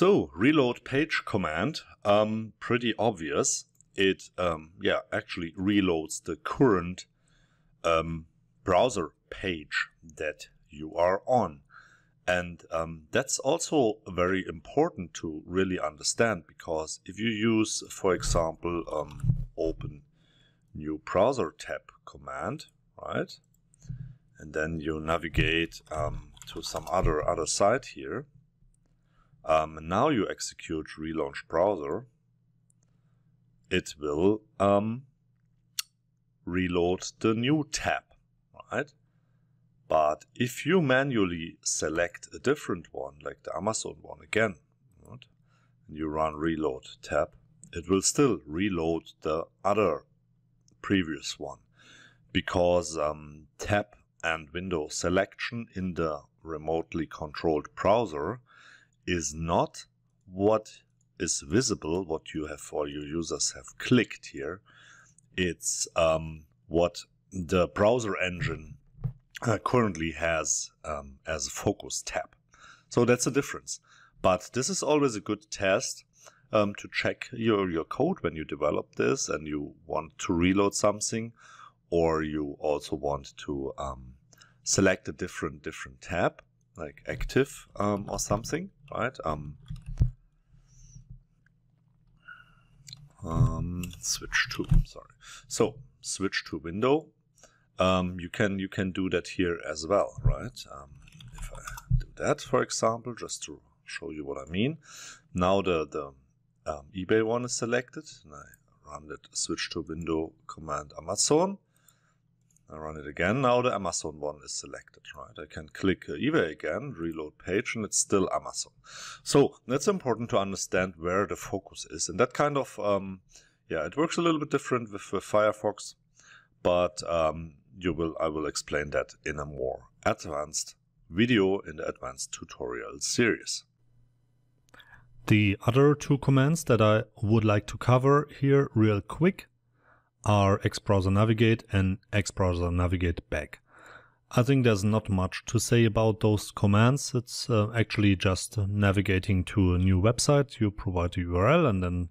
So reload page command, um, pretty obvious. It um, yeah actually reloads the current um, browser page that you are on. And um, that's also very important to really understand because if you use, for example, um, open new browser tab command, right? And then you navigate um, to some other other site here um, now you execute relaunch browser, it will um, reload the new tab, right? But if you manually select a different one, like the Amazon one again, right, and you run reload tab, it will still reload the other previous one because um, tab and window selection in the remotely controlled browser is not what is visible, what you have or your users have clicked here. It's um, what the browser engine uh, currently has um, as a focus tab. So that's the difference. But this is always a good test um, to check your, your code when you develop this and you want to reload something or you also want to um, select a different different tab like active um, or something, right? Um, um, switch to sorry. So switch to window. Um, you can you can do that here as well, right? Um, if I do that, for example, just to show you what I mean. Now the the um, eBay one is selected, and I run that switch to window command Amazon. I run it again. Now the Amazon one is selected, right? I can click uh, eBay again, reload page, and it's still Amazon. So that's important to understand where the focus is. And that kind of, um, yeah, it works a little bit different with, with Firefox, but um, you will, I will explain that in a more advanced video in the advanced tutorial series. The other two commands that I would like to cover here real quick are xbrowser navigate and xbrowser navigate back. I think there's not much to say about those commands. It's uh, actually just uh, navigating to a new website. You provide a URL and then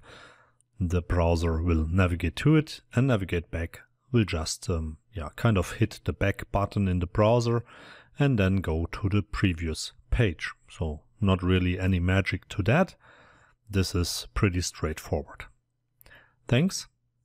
the browser will navigate to it and navigate back will just um, yeah, kind of hit the back button in the browser and then go to the previous page. So not really any magic to that. This is pretty straightforward. Thanks